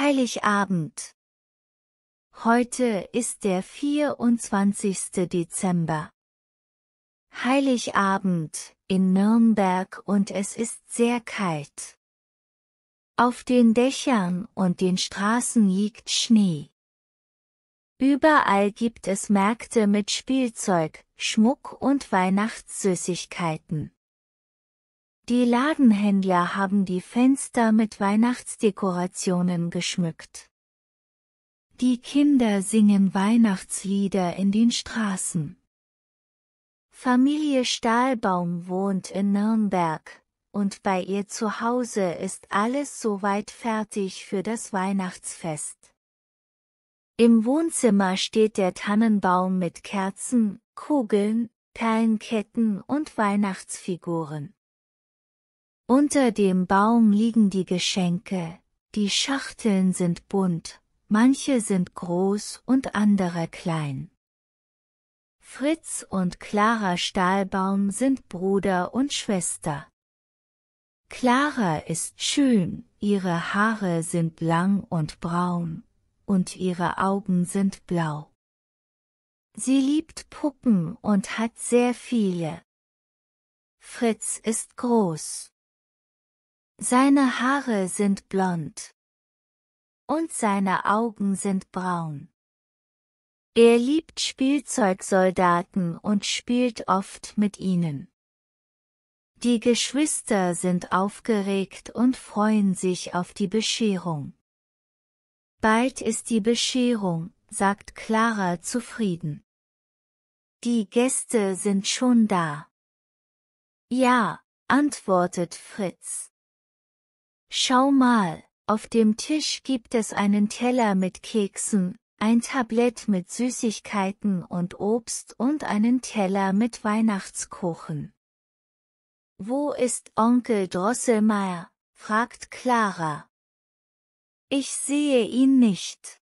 Heiligabend. Heute ist der 24. Dezember. Heiligabend in Nürnberg und es ist sehr kalt. Auf den Dächern und den Straßen liegt Schnee. Überall gibt es Märkte mit Spielzeug, Schmuck und Weihnachtssüßigkeiten. Die Ladenhändler haben die Fenster mit Weihnachtsdekorationen geschmückt. Die Kinder singen Weihnachtslieder in den Straßen. Familie Stahlbaum wohnt in Nürnberg, und bei ihr zu Hause ist alles soweit fertig für das Weihnachtsfest. Im Wohnzimmer steht der Tannenbaum mit Kerzen, Kugeln, Perlenketten und Weihnachtsfiguren. Unter dem Baum liegen die Geschenke, die Schachteln sind bunt, manche sind groß und andere klein. Fritz und Clara Stahlbaum sind Bruder und Schwester. Clara ist schön, ihre Haare sind lang und braun, und ihre Augen sind blau. Sie liebt Puppen und hat sehr viele. Fritz ist groß. Seine Haare sind blond. Und seine Augen sind braun. Er liebt Spielzeugsoldaten und spielt oft mit ihnen. Die Geschwister sind aufgeregt und freuen sich auf die Bescherung. Bald ist die Bescherung, sagt Clara zufrieden. Die Gäste sind schon da. Ja, antwortet Fritz. Schau mal, auf dem Tisch gibt es einen Teller mit Keksen, ein Tablett mit Süßigkeiten und Obst und einen Teller mit Weihnachtskuchen. Wo ist Onkel Drosselmeier? fragt Clara. Ich sehe ihn nicht.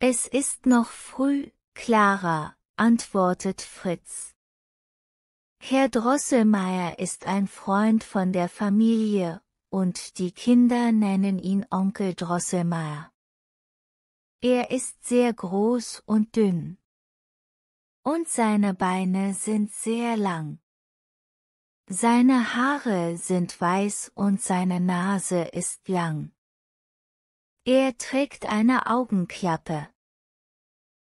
Es ist noch früh, Clara, antwortet Fritz. Herr Drosselmeier ist ein Freund von der Familie und die Kinder nennen ihn Onkel Drosselmeier. Er ist sehr groß und dünn. Und seine Beine sind sehr lang. Seine Haare sind weiß und seine Nase ist lang. Er trägt eine Augenklappe.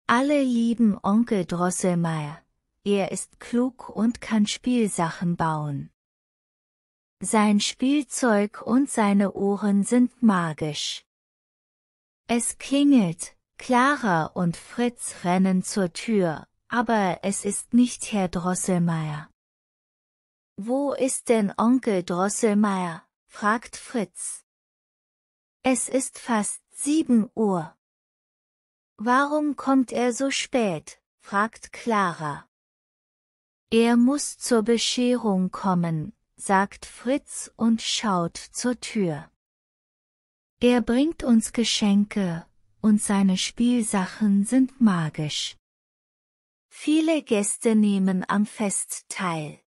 Alle lieben Onkel Drosselmeier. Er ist klug und kann Spielsachen bauen. Sein Spielzeug und seine Ohren sind magisch. Es klingelt, Clara und Fritz rennen zur Tür, aber es ist nicht Herr Drosselmeier. Wo ist denn Onkel Drosselmeier? fragt Fritz. Es ist fast sieben Uhr. Warum kommt er so spät? fragt Clara. Er muss zur Bescherung kommen, sagt Fritz und schaut zur Tür. Er bringt uns Geschenke, und seine Spielsachen sind magisch. Viele Gäste nehmen am Fest teil.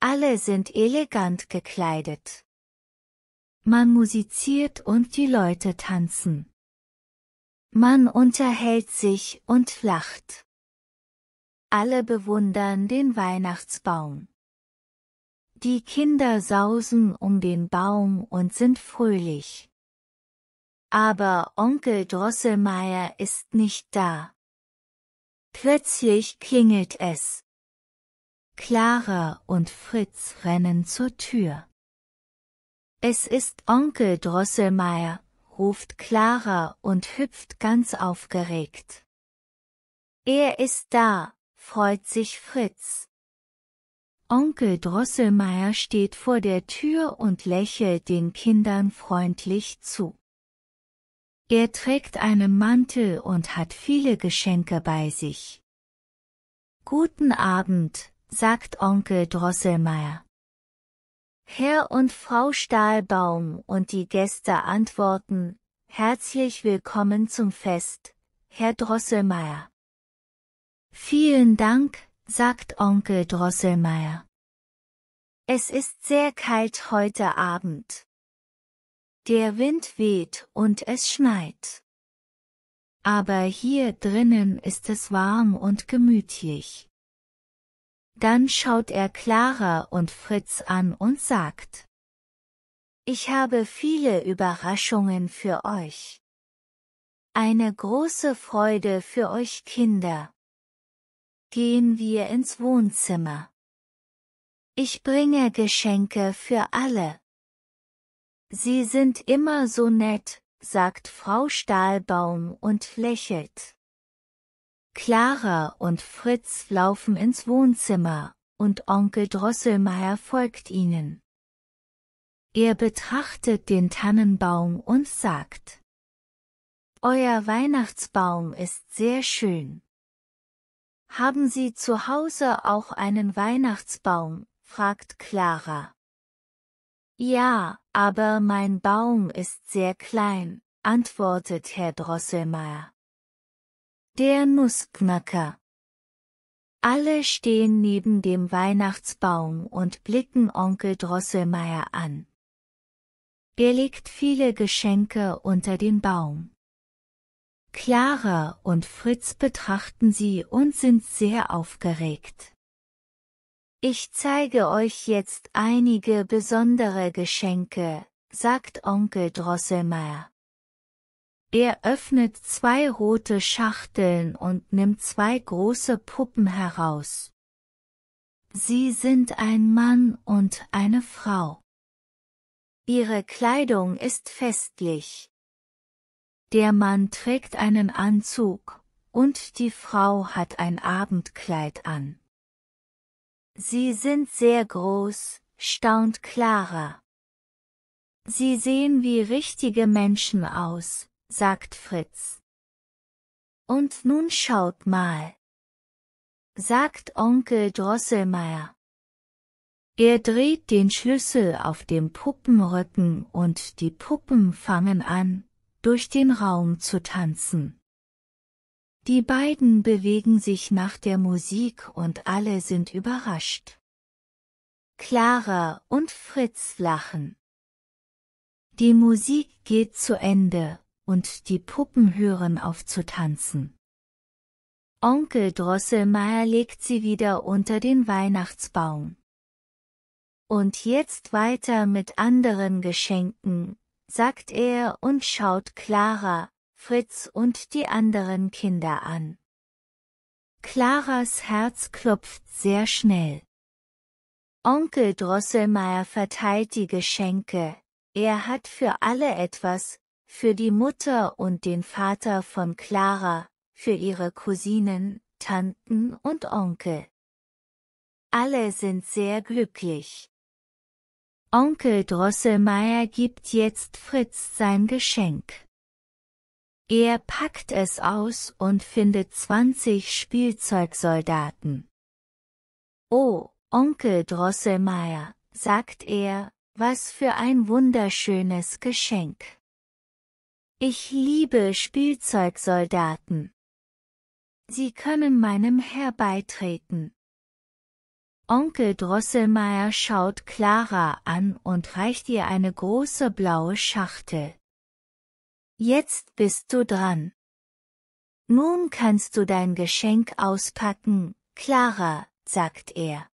Alle sind elegant gekleidet. Man musiziert und die Leute tanzen. Man unterhält sich und lacht. Alle bewundern den Weihnachtsbaum. Die Kinder sausen um den Baum und sind fröhlich. Aber Onkel Drosselmeier ist nicht da. Plötzlich klingelt es. Clara und Fritz rennen zur Tür. Es ist Onkel Drosselmeier, ruft Clara und hüpft ganz aufgeregt. Er ist da, freut sich Fritz. Onkel Drosselmeier steht vor der Tür und lächelt den Kindern freundlich zu. Er trägt einen Mantel und hat viele Geschenke bei sich. Guten Abend, sagt Onkel Drosselmeier. Herr und Frau Stahlbaum und die Gäste antworten, herzlich willkommen zum Fest, Herr Drosselmeier. Vielen Dank, sagt Onkel Drosselmeier. Es ist sehr kalt heute Abend. Der Wind weht und es schneit. Aber hier drinnen ist es warm und gemütlich. Dann schaut er Clara und Fritz an und sagt, Ich habe viele Überraschungen für euch. Eine große Freude für euch Kinder. Gehen wir ins Wohnzimmer. Ich bringe Geschenke für alle. Sie sind immer so nett, sagt Frau Stahlbaum und lächelt. Clara und Fritz laufen ins Wohnzimmer, und Onkel Drosselmeier folgt ihnen. Er betrachtet den Tannenbaum und sagt, Euer Weihnachtsbaum ist sehr schön. Haben Sie zu Hause auch einen Weihnachtsbaum? fragt Clara. Ja, aber mein Baum ist sehr klein, antwortet Herr Drosselmeier. Der Nussknacker. Alle stehen neben dem Weihnachtsbaum und blicken Onkel Drosselmeier an. Er legt viele Geschenke unter den Baum. Clara und Fritz betrachten sie und sind sehr aufgeregt. Ich zeige euch jetzt einige besondere Geschenke, sagt Onkel Drosselmeier. Er öffnet zwei rote Schachteln und nimmt zwei große Puppen heraus. Sie sind ein Mann und eine Frau. Ihre Kleidung ist festlich, der Mann trägt einen Anzug, und die Frau hat ein Abendkleid an. Sie sind sehr groß, staunt Clara. Sie sehen wie richtige Menschen aus, sagt Fritz. Und nun schaut mal, sagt Onkel Drosselmeier. Er dreht den Schlüssel auf dem Puppenrücken und die Puppen fangen an, durch den Raum zu tanzen. Die beiden bewegen sich nach der Musik und alle sind überrascht. Clara und Fritz lachen. Die Musik geht zu Ende und die Puppen hören auf zu tanzen. Onkel Drosselmeier legt sie wieder unter den Weihnachtsbaum. Und jetzt weiter mit anderen Geschenken, sagt er und schaut Clara, Fritz und die anderen Kinder an. Claras Herz klopft sehr schnell. Onkel Drosselmeier verteilt die Geschenke, er hat für alle etwas, für die Mutter und den Vater von Clara, für ihre Cousinen, Tanten und Onkel. Alle sind sehr glücklich. Onkel Drosselmeier gibt jetzt Fritz sein Geschenk. Er packt es aus und findet 20 Spielzeugsoldaten. Oh, Onkel Drosselmeier, sagt er, was für ein wunderschönes Geschenk. Ich liebe Spielzeugsoldaten. Sie können meinem Herr beitreten. Onkel Drosselmeier schaut Clara an und reicht ihr eine große blaue Schachtel. Jetzt bist du dran. Nun kannst du dein Geschenk auspacken, Clara, sagt er.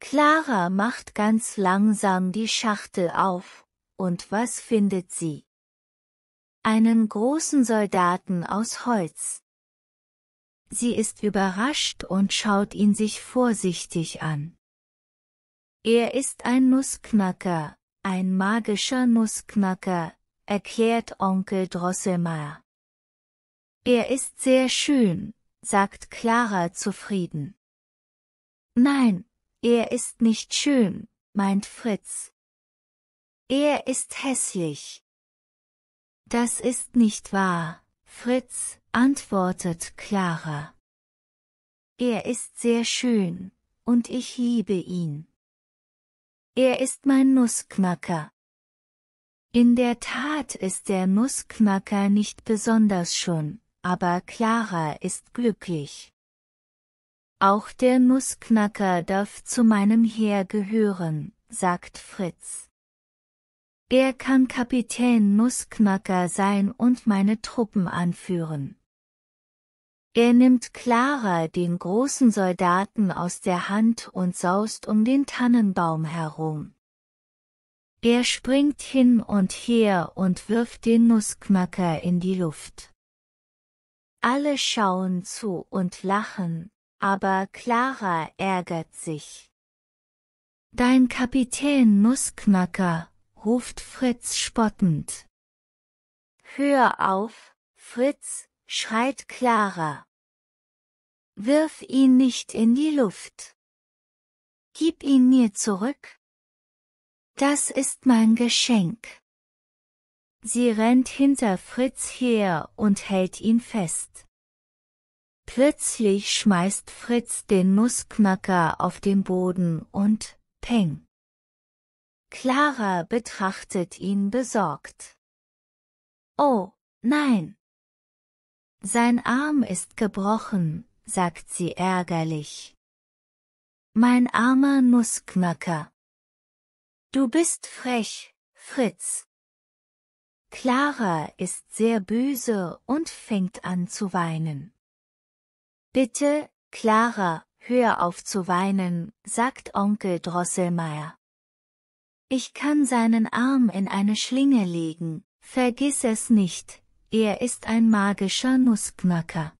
Clara macht ganz langsam die Schachtel auf, und was findet sie? Einen großen Soldaten aus Holz. Sie ist überrascht und schaut ihn sich vorsichtig an. Er ist ein Nussknacker, ein magischer Nussknacker, erklärt Onkel Drosselmeier. Er ist sehr schön, sagt Clara zufrieden. Nein, er ist nicht schön, meint Fritz. Er ist hässlich. Das ist nicht wahr, Fritz, antwortet Clara. Er ist sehr schön, und ich liebe ihn. Er ist mein Nussknacker. In der Tat ist der Nussknacker nicht besonders schön, aber Clara ist glücklich. Auch der Nussknacker darf zu meinem Heer gehören, sagt Fritz. Er kann Kapitän Nussknacker sein und meine Truppen anführen, er nimmt Clara den großen Soldaten aus der Hand und saust um den Tannenbaum herum. Er springt hin und her und wirft den Nussknacker in die Luft. Alle schauen zu und lachen, aber Clara ärgert sich. Dein Kapitän Nussknacker, ruft Fritz spottend. Hör auf, Fritz, schreit Clara. Wirf ihn nicht in die Luft. Gib ihn mir zurück. Das ist mein Geschenk. Sie rennt hinter Fritz her und hält ihn fest. Plötzlich schmeißt Fritz den Nussknacker auf den Boden und peng. Clara betrachtet ihn besorgt. Oh, nein. Sein Arm ist gebrochen, sagt sie ärgerlich. Mein armer Nussknacker. Du bist frech, Fritz. Clara ist sehr böse und fängt an zu weinen. Bitte, Clara, hör auf zu weinen, sagt Onkel Drosselmeier. Ich kann seinen Arm in eine Schlinge legen, vergiss es nicht, er ist ein magischer Nussknacker.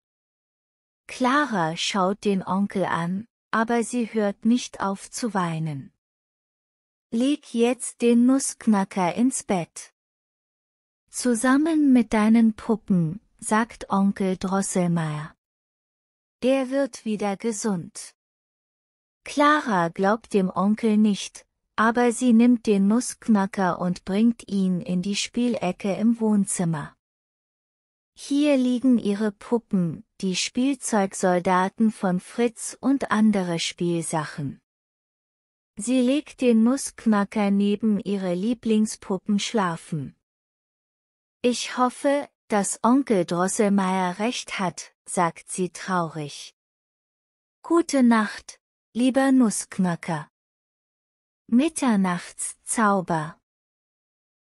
Clara schaut den Onkel an, aber sie hört nicht auf zu weinen. Leg jetzt den Nussknacker ins Bett. Zusammen mit deinen Puppen, sagt Onkel Drosselmeier. Der wird wieder gesund. Clara glaubt dem Onkel nicht, aber sie nimmt den Nussknacker und bringt ihn in die Spielecke im Wohnzimmer. Hier liegen ihre Puppen, die Spielzeugsoldaten von Fritz und andere Spielsachen. Sie legt den Nussknacker neben ihre Lieblingspuppen schlafen. Ich hoffe, dass Onkel Drosselmeier recht hat, sagt sie traurig. Gute Nacht, lieber Nussknacker. Mitternachtszauber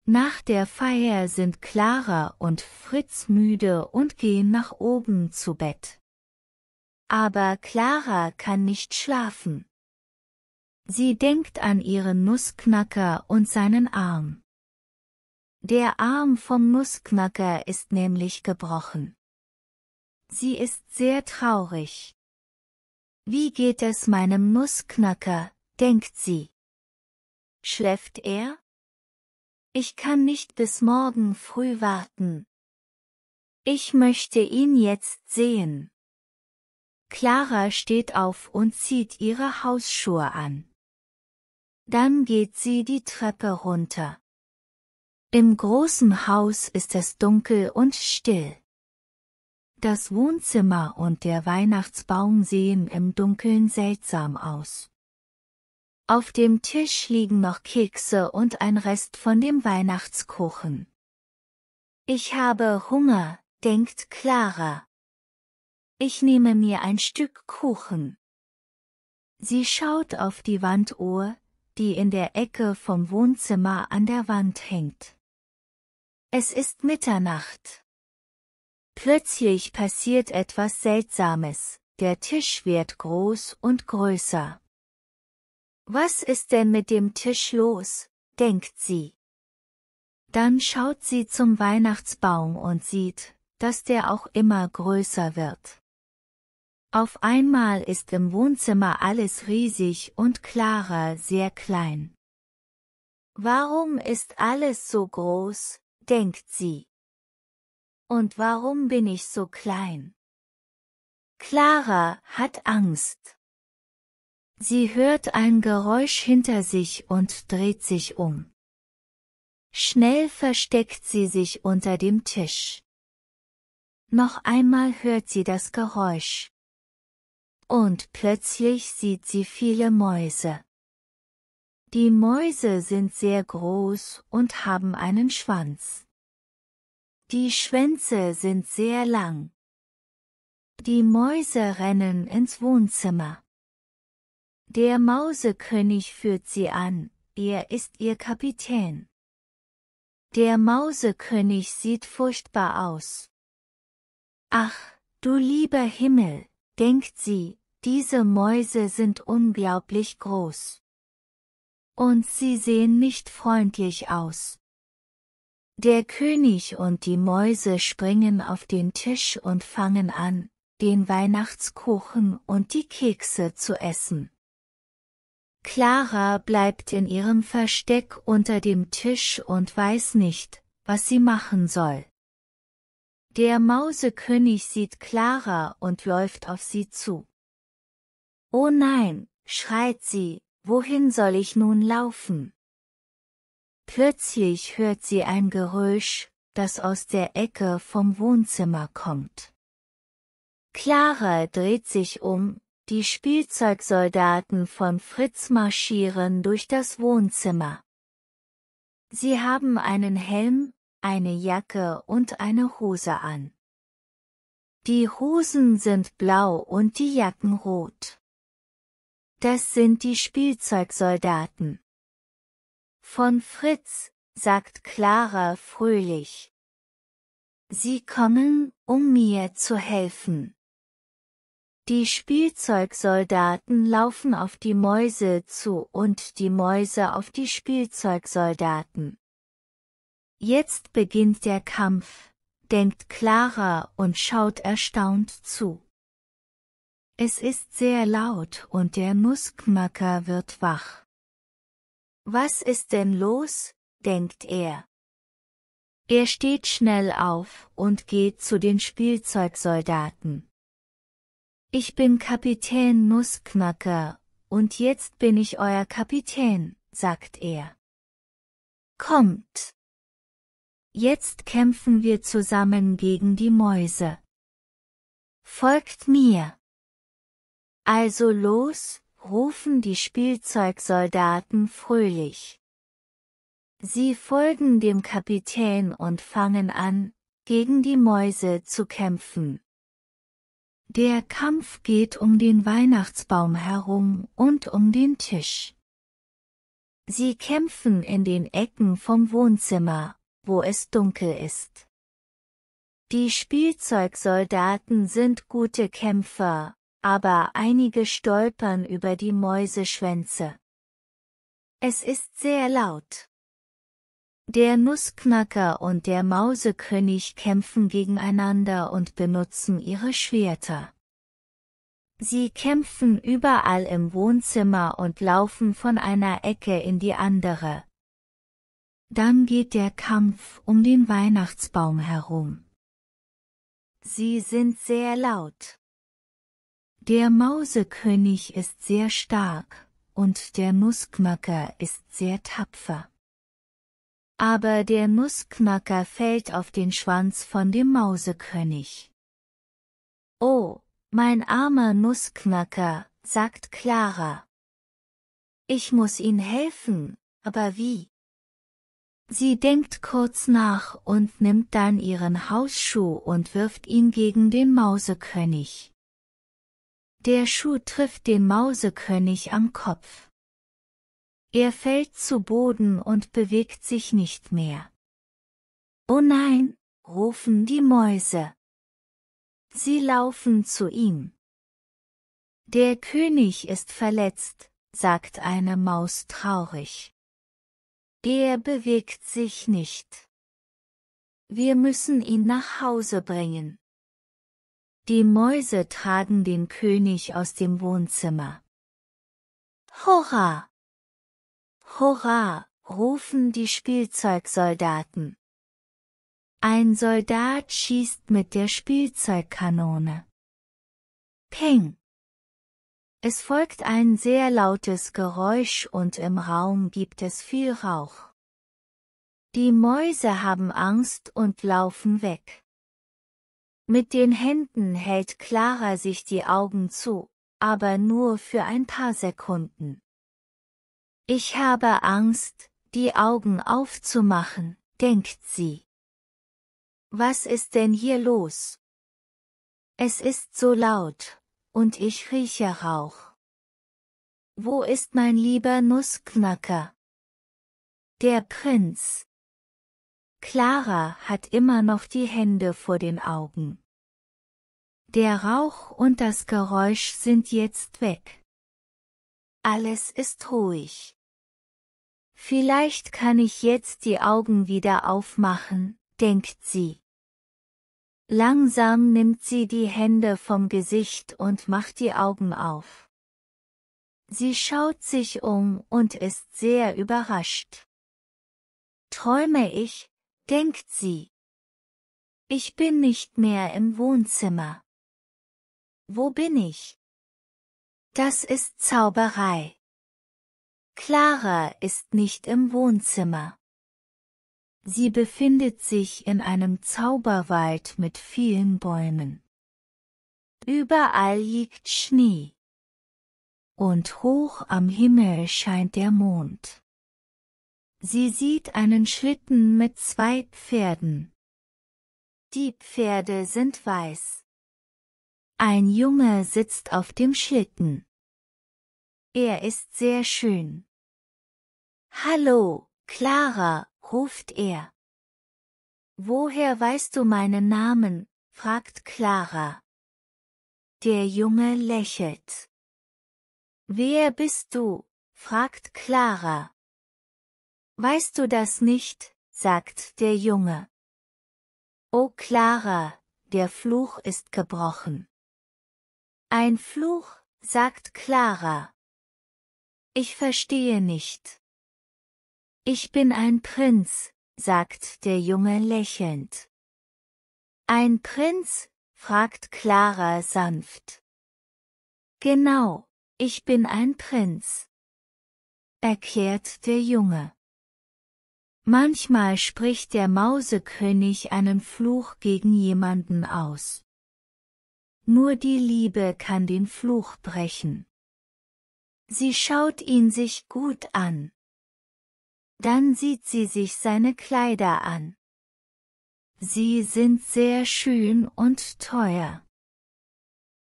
nach der Feier sind Clara und Fritz müde und gehen nach oben zu Bett. Aber Clara kann nicht schlafen. Sie denkt an ihren Nussknacker und seinen Arm. Der Arm vom Nussknacker ist nämlich gebrochen. Sie ist sehr traurig. Wie geht es meinem Nussknacker, denkt sie. Schläft er? Ich kann nicht bis morgen früh warten. Ich möchte ihn jetzt sehen. Clara steht auf und zieht ihre Hausschuhe an. Dann geht sie die Treppe runter. Im großen Haus ist es dunkel und still. Das Wohnzimmer und der Weihnachtsbaum sehen im Dunkeln seltsam aus. Auf dem Tisch liegen noch Kekse und ein Rest von dem Weihnachtskuchen. Ich habe Hunger, denkt Clara. Ich nehme mir ein Stück Kuchen. Sie schaut auf die Wanduhr, die in der Ecke vom Wohnzimmer an der Wand hängt. Es ist Mitternacht. Plötzlich passiert etwas Seltsames, der Tisch wird groß und größer. Was ist denn mit dem Tisch los, denkt sie. Dann schaut sie zum Weihnachtsbaum und sieht, dass der auch immer größer wird. Auf einmal ist im Wohnzimmer alles riesig und Clara sehr klein. Warum ist alles so groß, denkt sie. Und warum bin ich so klein? Clara hat Angst. Sie hört ein Geräusch hinter sich und dreht sich um. Schnell versteckt sie sich unter dem Tisch. Noch einmal hört sie das Geräusch. Und plötzlich sieht sie viele Mäuse. Die Mäuse sind sehr groß und haben einen Schwanz. Die Schwänze sind sehr lang. Die Mäuse rennen ins Wohnzimmer. Der Mausekönig führt sie an, er ist ihr Kapitän. Der Mausekönig sieht furchtbar aus. Ach, du lieber Himmel, denkt sie, diese Mäuse sind unglaublich groß. Und sie sehen nicht freundlich aus. Der König und die Mäuse springen auf den Tisch und fangen an, den Weihnachtskuchen und die Kekse zu essen. Clara bleibt in ihrem Versteck unter dem Tisch und weiß nicht, was sie machen soll. Der Mausekönig sieht Clara und läuft auf sie zu. Oh nein, schreit sie, wohin soll ich nun laufen? Plötzlich hört sie ein Geräusch, das aus der Ecke vom Wohnzimmer kommt. Clara dreht sich um, die Spielzeugsoldaten von Fritz marschieren durch das Wohnzimmer. Sie haben einen Helm, eine Jacke und eine Hose an. Die Hosen sind blau und die Jacken rot. Das sind die Spielzeugsoldaten. Von Fritz, sagt Clara fröhlich. Sie kommen, um mir zu helfen. Die Spielzeugsoldaten laufen auf die Mäuse zu und die Mäuse auf die Spielzeugsoldaten. Jetzt beginnt der Kampf, denkt Clara und schaut erstaunt zu. Es ist sehr laut und der Muskmacker wird wach. Was ist denn los, denkt er. Er steht schnell auf und geht zu den Spielzeugsoldaten. Ich bin Kapitän Nussknacker, und jetzt bin ich euer Kapitän, sagt er. Kommt! Jetzt kämpfen wir zusammen gegen die Mäuse. Folgt mir! Also los, rufen die Spielzeugsoldaten fröhlich. Sie folgen dem Kapitän und fangen an, gegen die Mäuse zu kämpfen. Der Kampf geht um den Weihnachtsbaum herum und um den Tisch. Sie kämpfen in den Ecken vom Wohnzimmer, wo es dunkel ist. Die Spielzeugsoldaten sind gute Kämpfer, aber einige stolpern über die Mäuseschwänze. Es ist sehr laut. Der Nussknacker und der Mausekönig kämpfen gegeneinander und benutzen ihre Schwerter. Sie kämpfen überall im Wohnzimmer und laufen von einer Ecke in die andere. Dann geht der Kampf um den Weihnachtsbaum herum. Sie sind sehr laut. Der Mausekönig ist sehr stark, und der Nussknacker ist sehr tapfer. Aber der Nussknacker fällt auf den Schwanz von dem Mausekönig. Oh, mein armer Nussknacker, sagt Clara. Ich muss ihn helfen, aber wie? Sie denkt kurz nach und nimmt dann ihren Hausschuh und wirft ihn gegen den Mausekönig. Der Schuh trifft den Mausekönig am Kopf. Er fällt zu Boden und bewegt sich nicht mehr. Oh nein, rufen die Mäuse. Sie laufen zu ihm. Der König ist verletzt, sagt eine Maus traurig. Er bewegt sich nicht. Wir müssen ihn nach Hause bringen. Die Mäuse tragen den König aus dem Wohnzimmer. Hurra! Hurra, rufen die Spielzeugsoldaten. Ein Soldat schießt mit der Spielzeugkanone. Ping. Es folgt ein sehr lautes Geräusch und im Raum gibt es viel Rauch. Die Mäuse haben Angst und laufen weg. Mit den Händen hält Clara sich die Augen zu, aber nur für ein paar Sekunden. Ich habe Angst, die Augen aufzumachen, denkt sie. Was ist denn hier los? Es ist so laut, und ich rieche Rauch. Wo ist mein lieber Nussknacker? Der Prinz. Clara hat immer noch die Hände vor den Augen. Der Rauch und das Geräusch sind jetzt weg. Alles ist ruhig. Vielleicht kann ich jetzt die Augen wieder aufmachen, denkt sie. Langsam nimmt sie die Hände vom Gesicht und macht die Augen auf. Sie schaut sich um und ist sehr überrascht. Träume ich, denkt sie. Ich bin nicht mehr im Wohnzimmer. Wo bin ich? Das ist Zauberei. Clara ist nicht im Wohnzimmer. Sie befindet sich in einem Zauberwald mit vielen Bäumen. Überall liegt Schnee. Und hoch am Himmel scheint der Mond. Sie sieht einen Schlitten mit zwei Pferden. Die Pferde sind weiß. Ein Junge sitzt auf dem Schlitten. Er ist sehr schön. Hallo, Clara, ruft er. Woher weißt du meinen Namen? fragt Clara. Der Junge lächelt. Wer bist du? fragt Clara. Weißt du das nicht? sagt der Junge. O Clara, der Fluch ist gebrochen. Ein Fluch, sagt Clara. Ich verstehe nicht. Ich bin ein Prinz, sagt der Junge lächelnd. Ein Prinz? fragt Clara sanft. Genau, ich bin ein Prinz, erklärt der Junge. Manchmal spricht der Mausekönig einen Fluch gegen jemanden aus. Nur die Liebe kann den Fluch brechen. Sie schaut ihn sich gut an. Dann sieht sie sich seine Kleider an. Sie sind sehr schön und teuer.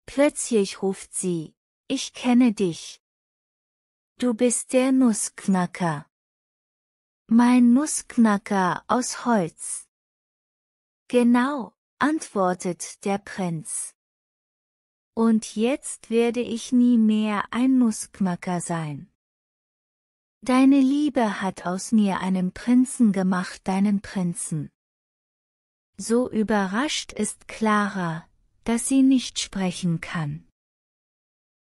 Plötzlich ruft sie, ich kenne dich. Du bist der Nussknacker. Mein Nussknacker aus Holz. Genau, antwortet der Prinz. Und jetzt werde ich nie mehr ein Muskmacker sein. Deine Liebe hat aus mir einen Prinzen gemacht, deinen Prinzen. So überrascht ist Clara, dass sie nicht sprechen kann.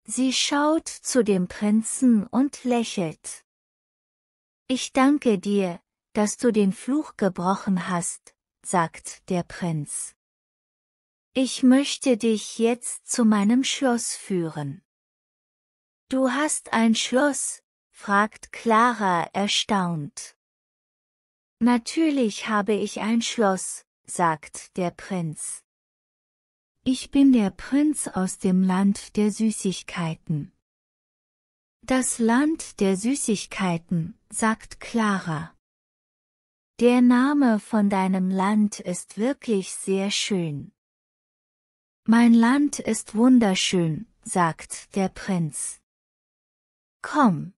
Sie schaut zu dem Prinzen und lächelt. Ich danke dir, dass du den Fluch gebrochen hast, sagt der Prinz. Ich möchte dich jetzt zu meinem Schloss führen. Du hast ein Schloss? fragt Clara erstaunt. Natürlich habe ich ein Schloss, sagt der Prinz. Ich bin der Prinz aus dem Land der Süßigkeiten. Das Land der Süßigkeiten, sagt Clara. Der Name von deinem Land ist wirklich sehr schön. Mein Land ist wunderschön, sagt der Prinz. Komm.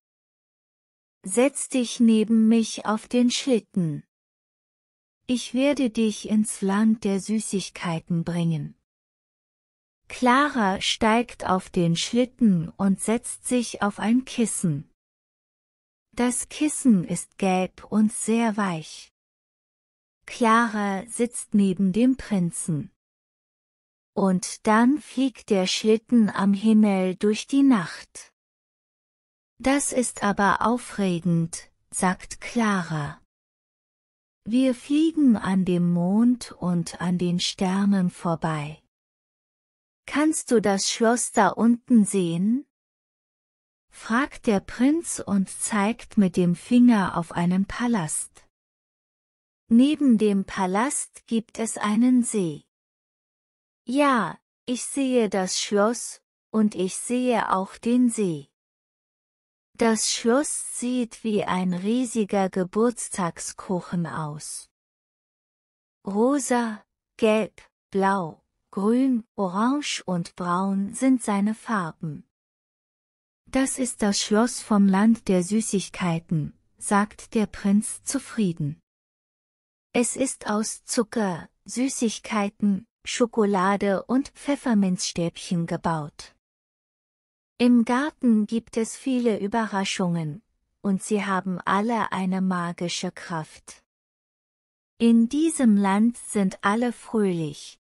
Setz dich neben mich auf den Schlitten. Ich werde dich ins Land der Süßigkeiten bringen. Clara steigt auf den Schlitten und setzt sich auf ein Kissen. Das Kissen ist gelb und sehr weich. Clara sitzt neben dem Prinzen und dann fliegt der Schlitten am Himmel durch die Nacht. Das ist aber aufregend, sagt Clara. Wir fliegen an dem Mond und an den Sternen vorbei. Kannst du das Schloss da unten sehen? fragt der Prinz und zeigt mit dem Finger auf einen Palast. Neben dem Palast gibt es einen See. Ja, ich sehe das Schloss, und ich sehe auch den See. Das Schloss sieht wie ein riesiger Geburtstagskuchen aus. Rosa, gelb, blau, grün, orange und braun sind seine Farben. Das ist das Schloss vom Land der Süßigkeiten, sagt der Prinz zufrieden. Es ist aus Zucker, Süßigkeiten, Schokolade und Pfefferminzstäbchen gebaut. Im Garten gibt es viele Überraschungen, und sie haben alle eine magische Kraft. In diesem Land sind alle fröhlich.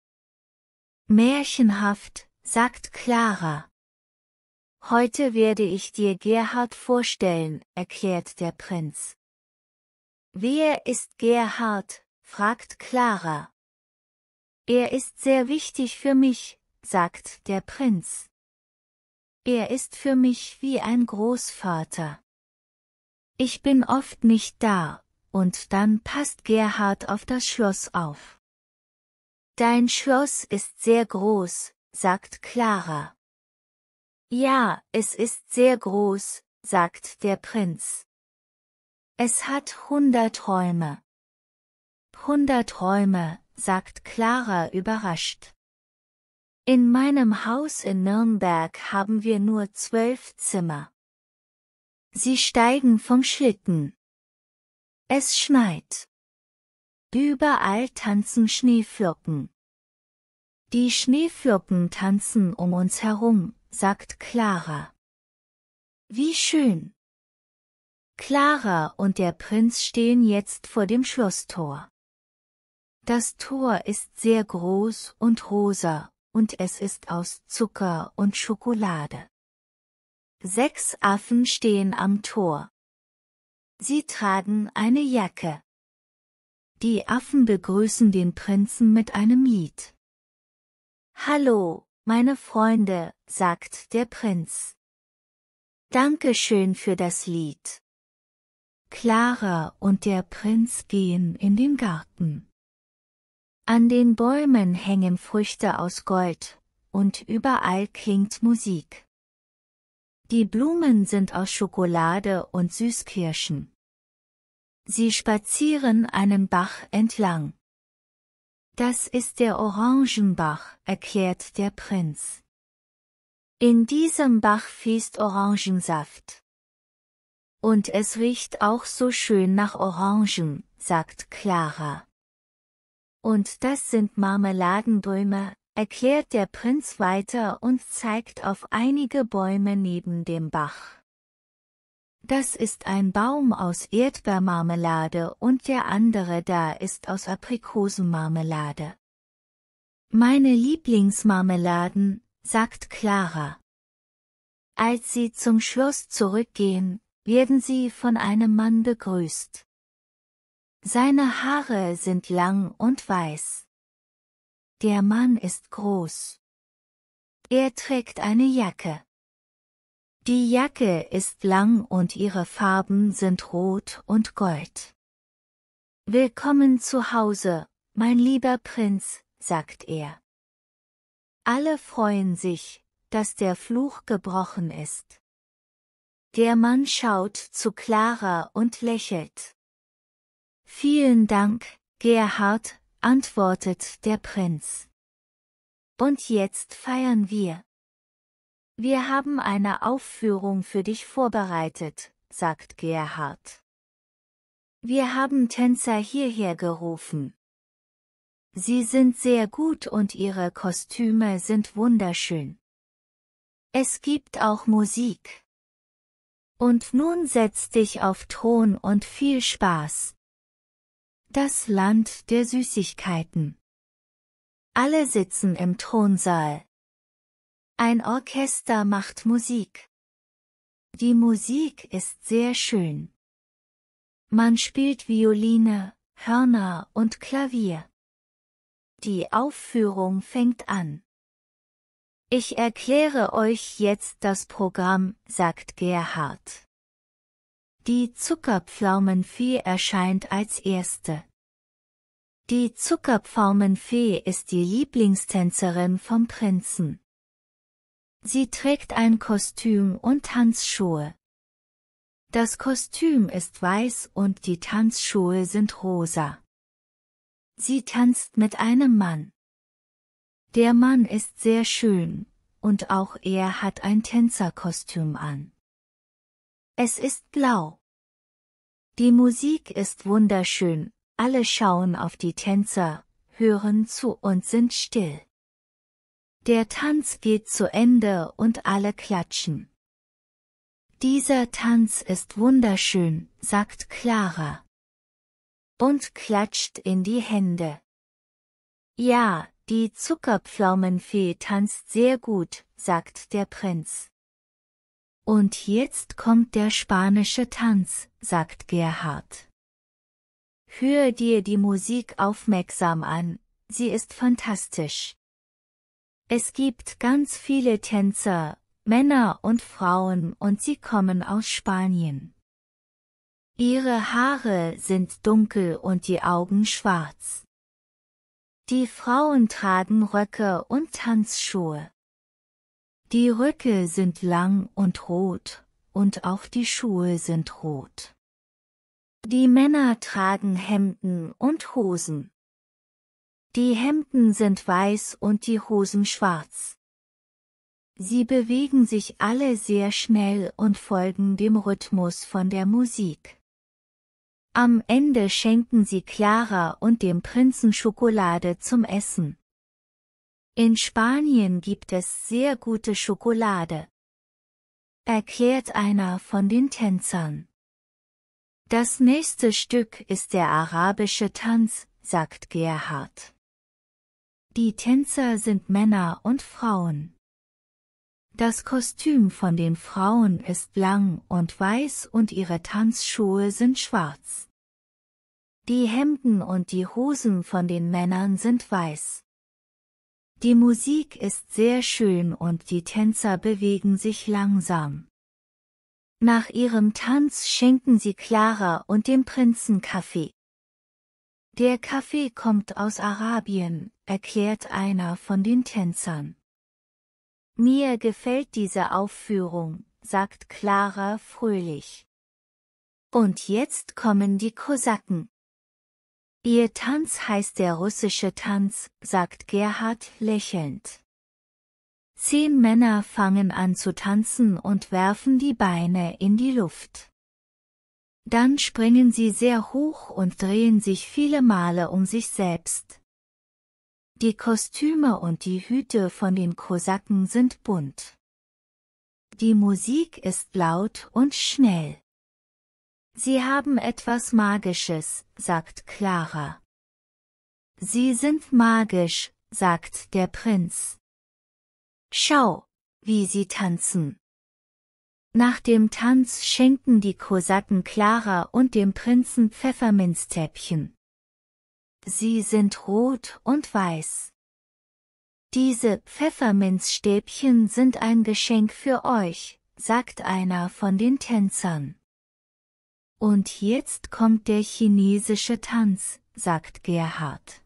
Märchenhaft, sagt Clara. Heute werde ich dir Gerhard vorstellen, erklärt der Prinz. Wer ist Gerhard? fragt Clara. Er ist sehr wichtig für mich, sagt der Prinz. Er ist für mich wie ein Großvater. Ich bin oft nicht da, und dann passt Gerhard auf das Schloss auf. Dein Schloss ist sehr groß, sagt Clara. Ja, es ist sehr groß, sagt der Prinz. Es hat hundert Räume. Hundert Räume, sagt Clara überrascht. In meinem Haus in Nürnberg haben wir nur zwölf Zimmer. Sie steigen vom Schlitten. Es schneit. Überall tanzen Schneeflocken. Die Schneeflocken tanzen um uns herum, sagt Clara. Wie schön. Clara und der Prinz stehen jetzt vor dem Schlosstor. Das Tor ist sehr groß und rosa, und es ist aus Zucker und Schokolade. Sechs Affen stehen am Tor. Sie tragen eine Jacke. Die Affen begrüßen den Prinzen mit einem Lied. Hallo, meine Freunde, sagt der Prinz. Danke schön für das Lied. Clara und der Prinz gehen in den Garten. An den Bäumen hängen Früchte aus Gold, und überall klingt Musik. Die Blumen sind aus Schokolade und Süßkirschen. Sie spazieren einen Bach entlang. Das ist der Orangenbach, erklärt der Prinz. In diesem Bach fließt Orangensaft. Und es riecht auch so schön nach Orangen, sagt Clara. Und das sind Marmeladenbäume, erklärt der Prinz weiter und zeigt auf einige Bäume neben dem Bach. Das ist ein Baum aus Erdbeermarmelade und der andere da ist aus Aprikosenmarmelade. Meine Lieblingsmarmeladen, sagt Clara. Als sie zum Schloss zurückgehen, werden sie von einem Mann begrüßt. Seine Haare sind lang und weiß. Der Mann ist groß. Er trägt eine Jacke. Die Jacke ist lang und ihre Farben sind rot und gold. Willkommen zu Hause, mein lieber Prinz, sagt er. Alle freuen sich, dass der Fluch gebrochen ist. Der Mann schaut zu Clara und lächelt. Vielen Dank, Gerhard, antwortet der Prinz. Und jetzt feiern wir. Wir haben eine Aufführung für dich vorbereitet, sagt Gerhard. Wir haben Tänzer hierher gerufen. Sie sind sehr gut und ihre Kostüme sind wunderschön. Es gibt auch Musik. Und nun setz dich auf Thron und viel Spaß. Das Land der Süßigkeiten. Alle sitzen im Thronsaal. Ein Orchester macht Musik. Die Musik ist sehr schön. Man spielt Violine, Hörner und Klavier. Die Aufführung fängt an. Ich erkläre euch jetzt das Programm, sagt Gerhard. Die Zuckerpflaumenfee erscheint als erste. Die Zuckerpflaumenfee ist die Lieblingstänzerin vom Prinzen. Sie trägt ein Kostüm und Tanzschuhe. Das Kostüm ist weiß und die Tanzschuhe sind rosa. Sie tanzt mit einem Mann. Der Mann ist sehr schön, und auch er hat ein Tänzerkostüm an. Es ist blau. Die Musik ist wunderschön, alle schauen auf die Tänzer, hören zu und sind still. Der Tanz geht zu Ende und alle klatschen. Dieser Tanz ist wunderschön, sagt Clara. Und klatscht in die Hände. Ja, die Zuckerpflaumenfee tanzt sehr gut, sagt der Prinz. Und jetzt kommt der spanische Tanz, sagt Gerhard. Hör dir die Musik aufmerksam an, sie ist fantastisch. Es gibt ganz viele Tänzer, Männer und Frauen und sie kommen aus Spanien. Ihre Haare sind dunkel und die Augen schwarz. Die Frauen tragen Röcke und Tanzschuhe. Die Röcke sind lang und rot, und auch die Schuhe sind rot. Die Männer tragen Hemden und Hosen. Die Hemden sind weiß und die Hosen schwarz. Sie bewegen sich alle sehr schnell und folgen dem Rhythmus von der Musik. Am Ende schenken sie Clara und dem Prinzen Schokolade zum Essen. In Spanien gibt es sehr gute Schokolade, erklärt einer von den Tänzern. Das nächste Stück ist der arabische Tanz, sagt Gerhard. Die Tänzer sind Männer und Frauen. Das Kostüm von den Frauen ist lang und weiß und ihre Tanzschuhe sind schwarz. Die Hemden und die Hosen von den Männern sind weiß. Die Musik ist sehr schön und die Tänzer bewegen sich langsam. Nach ihrem Tanz schenken sie Clara und dem Prinzen Kaffee. Der Kaffee kommt aus Arabien, erklärt einer von den Tänzern. Mir gefällt diese Aufführung, sagt Clara fröhlich. Und jetzt kommen die Kosaken. Ihr Tanz heißt der russische Tanz, sagt Gerhard lächelnd. Zehn Männer fangen an zu tanzen und werfen die Beine in die Luft. Dann springen sie sehr hoch und drehen sich viele Male um sich selbst. Die Kostüme und die Hüte von den Kosaken sind bunt. Die Musik ist laut und schnell. Sie haben etwas Magisches, sagt Clara. Sie sind magisch, sagt der Prinz. Schau, wie sie tanzen. Nach dem Tanz schenken die Kosaken Clara und dem Prinzen Pfefferminztäbchen. Sie sind rot und weiß. Diese Pfefferminzstäbchen sind ein Geschenk für euch, sagt einer von den Tänzern. Und jetzt kommt der chinesische Tanz, sagt Gerhard.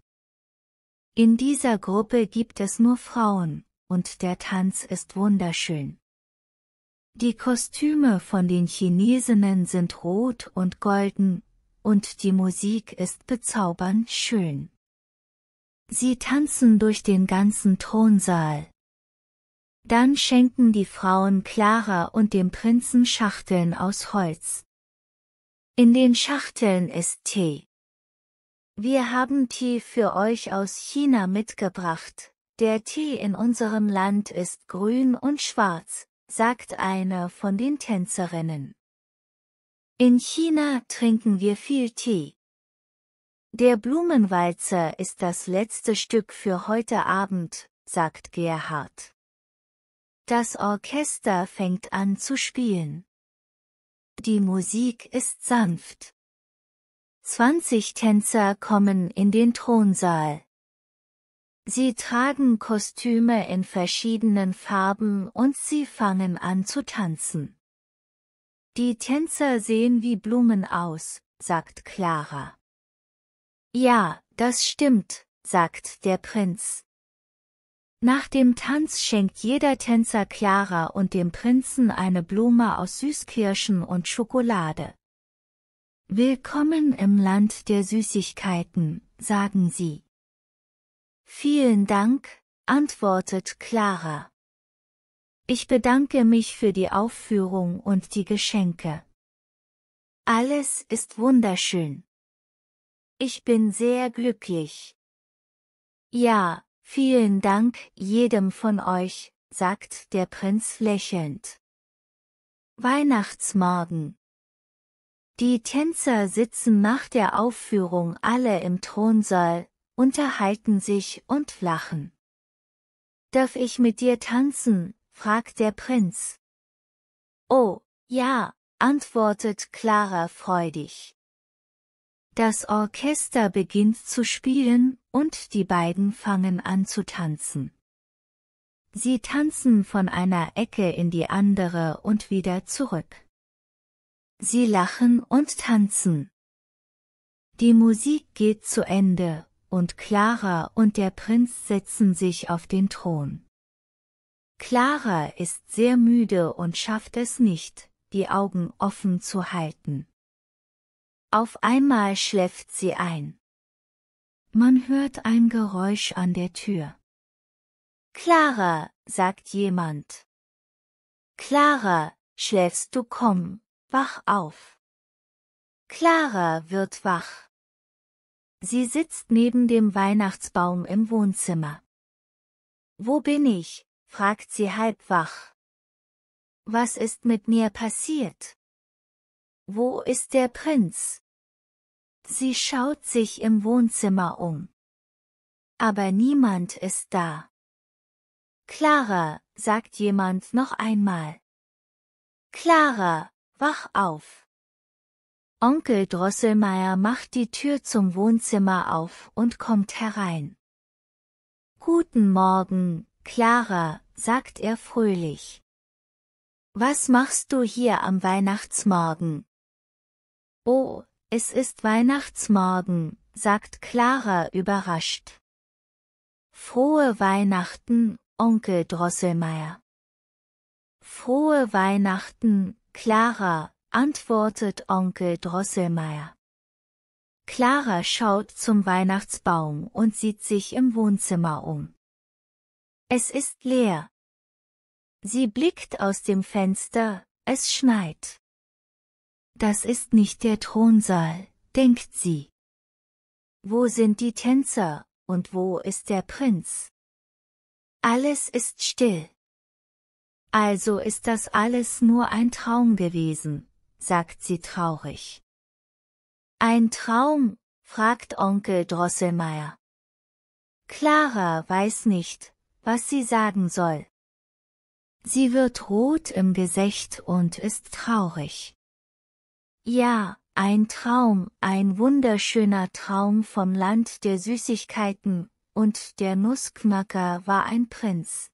In dieser Gruppe gibt es nur Frauen, und der Tanz ist wunderschön. Die Kostüme von den Chinesinnen sind rot und golden, und die Musik ist bezaubernd schön. Sie tanzen durch den ganzen Thronsaal. Dann schenken die Frauen Clara und dem Prinzen Schachteln aus Holz. In den Schachteln ist Tee. Wir haben Tee für euch aus China mitgebracht. Der Tee in unserem Land ist grün und schwarz, sagt eine von den Tänzerinnen. In China trinken wir viel Tee. Der Blumenwalzer ist das letzte Stück für heute Abend, sagt Gerhard. Das Orchester fängt an zu spielen. Die Musik ist sanft. 20 Tänzer kommen in den Thronsaal. Sie tragen Kostüme in verschiedenen Farben und sie fangen an zu tanzen. Die Tänzer sehen wie Blumen aus, sagt Clara. Ja, das stimmt, sagt der Prinz. Nach dem Tanz schenkt jeder Tänzer Chiara und dem Prinzen eine Blume aus Süßkirschen und Schokolade. Willkommen im Land der Süßigkeiten, sagen sie. Vielen Dank, antwortet Clara. Ich bedanke mich für die Aufführung und die Geschenke. Alles ist wunderschön. Ich bin sehr glücklich. Ja, Vielen Dank jedem von euch, sagt der Prinz lächelnd. Weihnachtsmorgen. Die Tänzer sitzen nach der Aufführung alle im Thronsaal, unterhalten sich und lachen. Darf ich mit dir tanzen? fragt der Prinz. Oh, ja, antwortet Clara freudig. Das Orchester beginnt zu spielen und die beiden fangen an zu tanzen. Sie tanzen von einer Ecke in die andere und wieder zurück. Sie lachen und tanzen. Die Musik geht zu Ende, und Clara und der Prinz setzen sich auf den Thron. Clara ist sehr müde und schafft es nicht, die Augen offen zu halten. Auf einmal schläft sie ein. Man hört ein Geräusch an der Tür. Clara, sagt jemand. Clara, schläfst du komm, wach auf. Clara wird wach. Sie sitzt neben dem Weihnachtsbaum im Wohnzimmer. Wo bin ich? fragt sie halb wach. Was ist mit mir passiert? Wo ist der Prinz? Sie schaut sich im Wohnzimmer um. Aber niemand ist da. Clara, sagt jemand noch einmal. Clara, wach auf. Onkel Drosselmeier macht die Tür zum Wohnzimmer auf und kommt herein. Guten Morgen, Clara, sagt er fröhlich. Was machst du hier am Weihnachtsmorgen? Oh, es ist Weihnachtsmorgen, sagt Clara überrascht. Frohe Weihnachten, Onkel Drosselmeier. Frohe Weihnachten, Clara, antwortet Onkel Drosselmeier. Clara schaut zum Weihnachtsbaum und sieht sich im Wohnzimmer um. Es ist leer. Sie blickt aus dem Fenster, es schneit. Das ist nicht der Thronsaal, denkt sie. Wo sind die Tänzer, und wo ist der Prinz? Alles ist still. Also ist das alles nur ein Traum gewesen, sagt sie traurig. Ein Traum, fragt Onkel Drosselmeier. Clara weiß nicht, was sie sagen soll. Sie wird rot im Gesicht und ist traurig. Ja, ein Traum, ein wunderschöner Traum vom Land der Süßigkeiten, und der Nussknacker war ein Prinz.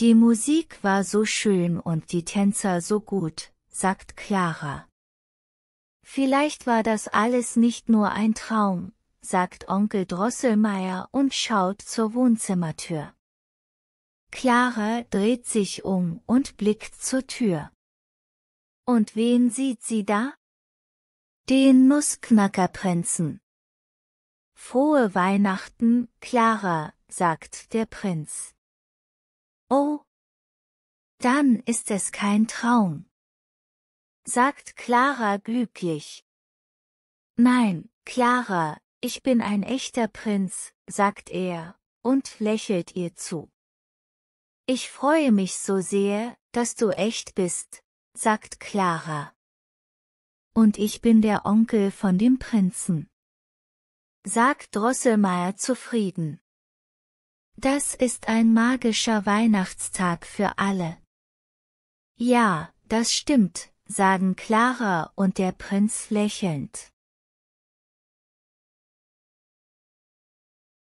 Die Musik war so schön und die Tänzer so gut, sagt Clara. Vielleicht war das alles nicht nur ein Traum, sagt Onkel Drosselmeier und schaut zur Wohnzimmertür. Clara dreht sich um und blickt zur Tür. Und wen sieht sie da? Den Nussknackerprinzen. Frohe Weihnachten, Clara, sagt der Prinz. Oh. Dann ist es kein Traum. Sagt Clara glücklich. Nein, Clara, ich bin ein echter Prinz, sagt er, und lächelt ihr zu. Ich freue mich so sehr, dass du echt bist, sagt Clara. Und ich bin der Onkel von dem Prinzen. Sagt Drosselmeier zufrieden. Das ist ein magischer Weihnachtstag für alle. Ja, das stimmt, sagen Clara und der Prinz lächelnd.